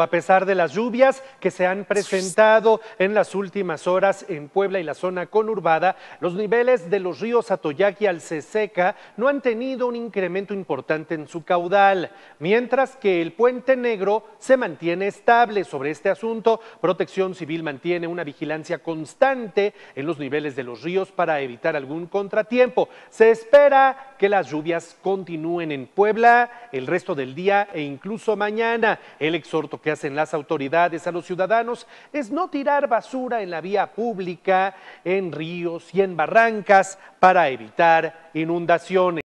a pesar de las lluvias que se han presentado en las últimas horas en Puebla y la zona conurbada, los niveles de los ríos Atoyac y Alceseca no han tenido un incremento importante en su caudal, mientras que el Puente Negro se mantiene estable sobre este asunto. Protección Civil mantiene una vigilancia constante en los niveles de los ríos para evitar algún contratiempo. Se espera que las lluvias continúen en Puebla el resto del día e incluso mañana. El exhorto que hacen las autoridades a los ciudadanos es no tirar basura en la vía pública, en ríos y en barrancas para evitar inundaciones.